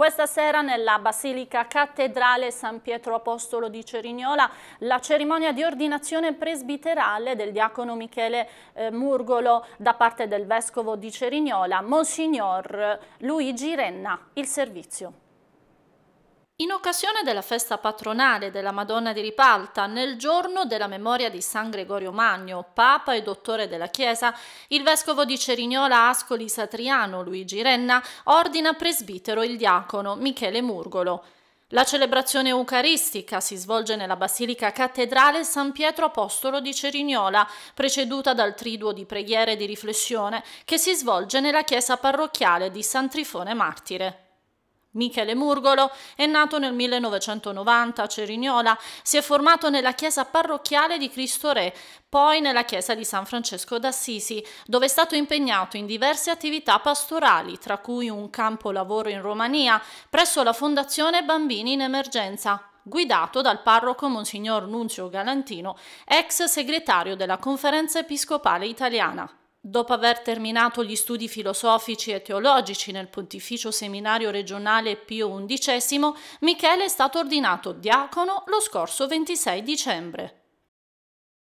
Questa sera nella Basilica Cattedrale San Pietro Apostolo di Cerignola la cerimonia di ordinazione presbiterale del diacono Michele eh, Murgolo da parte del Vescovo di Cerignola, Monsignor Luigi Renna. Il servizio. In occasione della festa patronale della Madonna di Ripalta, nel giorno della memoria di San Gregorio Magno, Papa e Dottore della Chiesa, il Vescovo di Cerignola Ascoli Satriano Luigi Renna ordina presbitero il diacono Michele Murgolo. La celebrazione eucaristica si svolge nella Basilica Cattedrale San Pietro Apostolo di Cerignola, preceduta dal triduo di preghiere e di riflessione che si svolge nella chiesa parrocchiale di San Trifone Martire. Michele Murgolo è nato nel 1990 a Cerignola, si è formato nella chiesa parrocchiale di Cristo Re, poi nella chiesa di San Francesco d'Assisi, dove è stato impegnato in diverse attività pastorali, tra cui un campo lavoro in Romania presso la Fondazione Bambini in Emergenza, guidato dal parroco Monsignor Nunzio Galantino, ex segretario della Conferenza Episcopale Italiana. Dopo aver terminato gli studi filosofici e teologici nel Pontificio Seminario regionale Pio XI, Michele è stato ordinato diacono lo scorso 26 dicembre.